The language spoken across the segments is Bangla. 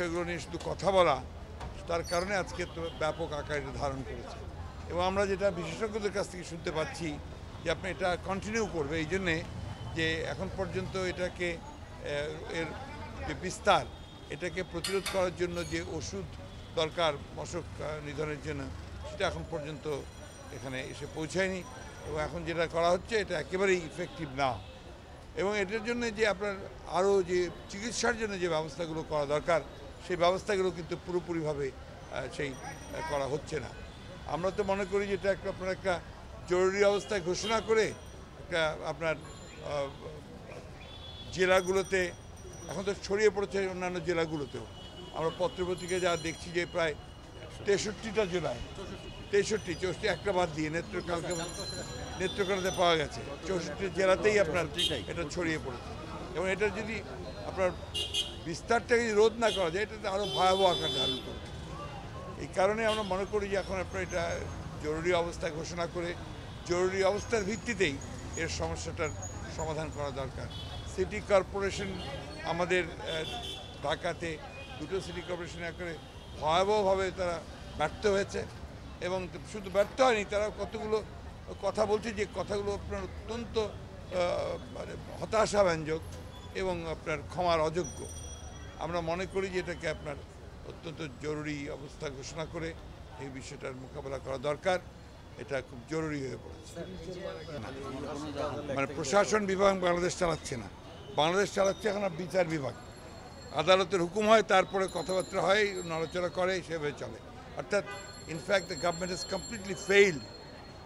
বিষয়গুলো নিয়ে শুধু কথা বলা তার কারণে আজকে ব্যাপক আকার ধারণ করেছে এবং আমরা যেটা বিশেষজ্ঞদের কাছ থেকে শুনতে পাচ্ছি যে আপনি এটা কন্টিনিউ করবে এই জন্যে যে এখন পর্যন্ত এটাকে এর যে বিস্তার এটাকে প্রতিরোধ করার জন্য যে ওষুধ দরকার মশক নিধনের জন্য সেটা এখন পর্যন্ত এখানে এসে পৌঁছায়নি এবং এখন যেটা করা হচ্ছে এটা একেবারেই ইফেক্টিভ না এবং এটার জন্য যে আপনার আরও যে চিকিৎসার জন্য যে ব্যবস্থাগুলো করা দরকার সেই ব্যবস্থাগুলো কিন্তু পুরোপুরিভাবে সেই করা হচ্ছে না আমরা তো মনে করি যে এটা একটা আপনার একটা জরুরি অবস্থায় ঘোষণা করে একটা আপনার জেলাগুলোতে এখন তো ছড়িয়ে পড়েছে অন্যান্য জেলাগুলোতেও আমরা পত্রপত্রিকায় যা দেখছি যে প্রায় তেষট্টিটা জেলায় তেষট্টি চৌষট্টি একটা বাদ দিয়ে নেত্রকালকে নেত্রকালতে পাওয়া গেছে চৌষট্টি জেলাতেই আপনার এটা ছড়িয়ে পড়েছে এবং এটা যদি আপনার বিস্তারটাকে যদি রোধ না করা যায় এটাতে আরও ভয়াবহ আকার ধারণ করবে এই কারণে আমরা মনে করি যে এখন আপনার এটা জরুরি অবস্থা ঘোষণা করে জরুরি অবস্থার ভিত্তিতেই এর সমস্যাটার সমাধান করা দরকার সিটি কর্পোরেশন আমাদের ঢাকাতে দুটো সিটি কর্পোরেশন আকারে ভয়াবহভাবে তারা ব্যর্থ হয়েছে এবং শুধু ব্যর্থ হয়নি তারা কতগুলো কথা বলছে যে কথাগুলো আপনার অত্যন্ত মানে হতাশাব্যঞ্জক এবং আপনার ক্ষমার অযোগ্য আমরা মনে করি যে এটাকে আপনার অত্যন্ত জরুরি অবস্থা ঘোষণা করে এই বিষয়টার মোকাবেলা করা দরকার এটা খুব জরুরি হয়ে পড়েছে মানে প্রশাসন বিভাগ বাংলাদেশ চালাচ্ছে না বাংলাদেশ চালাচ্ছে এখন বিচার বিভাগ আদালতের হুকুম হয় তারপরে কথাবার্তা হয় নড়াচড়া করে সেভাবে চলে অর্থাৎ in fact the government is completely fail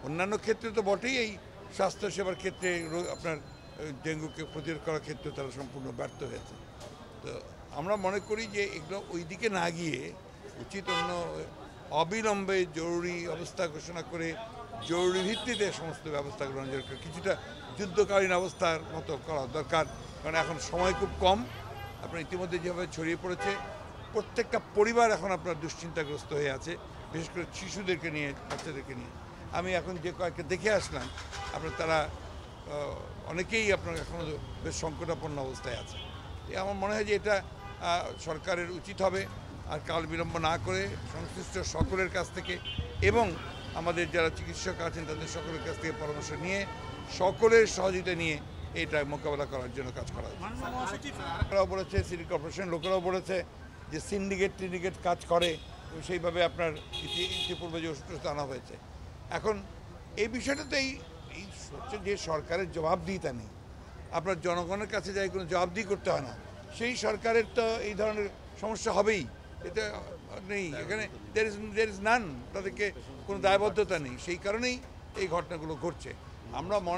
অন্যান্য ক্ষেত্রে তো বটেই এই স্বাস্থ্যসেবার ক্ষেত্রে আপনার ডেঙ্গুকে প্রতিরোধ করার ক্ষেত্রে তারা সম্পূর্ণ ব্যর্থ হয়েছে তো আমরা মনে করি যে এগুলো ওই দিকে না গিয়ে উচিত অন্য অবিলম্বে জরুরি অবস্থা ঘোষণা করে জরুরি ভিত্তিতে সমস্ত ব্যবস্থা গ্রহণ দরকার কিছুটা যুদ্ধকালীন অবস্থার মতো করা দরকার কারণ এখন সময় খুব কম আপনার ইতিমধ্যে যেভাবে ছড়িয়ে পড়েছে প্রত্যেকটা পরিবার এখন আপনার দুশ্চিন্তাগ্রস্ত হয়ে আছে বিশেষ করে শিশুদেরকে নিয়ে বাচ্চাদেরকে নিয়ে আমি এখন যে কয়েকটা দেখে আসলাম আপনার তারা অনেকেই আপনার এখনও বেশ সংকটাপন্ন অবস্থায় আছে আমার মনে হয় যে এটা সরকারের উচিত হবে আর কাল বিলম্ব না করে সংশ্লিষ্ট সকলের কাছ থেকে এবং আমাদের যারা চিকিৎসক আছেন তাদের সকলের কাছ থেকে পরামর্শ নিয়ে সকলের সহযোগিতা নিয়ে এটা মোকাবেলা করার জন্য কাজ করা হয়েছে বলেছে সিটি কর্পোরেশন লোকেরাও বলেছে যে সিন্ডিকেট টিন্ডিকেট কাজ করে সেইভাবে আপনার ইতিপূর্বে যে ওষুধ আনা হয়েছে এখন এই বিষয়টাতেই হচ্ছে যে সরকারের জবাবদিহিতা নেই আপনার জনগণের কাছে যাই কোনো জবাবদিহি করতে হয় না সেই সরকারের তো এই ধরনের সমস্যা হবেই এটা নেই এখানে there is there is none তাদেরকে কোনো দায়বদ্ধতা নেই সেই কারণেই এই ঘটনাগুলো ঘটছে আমরা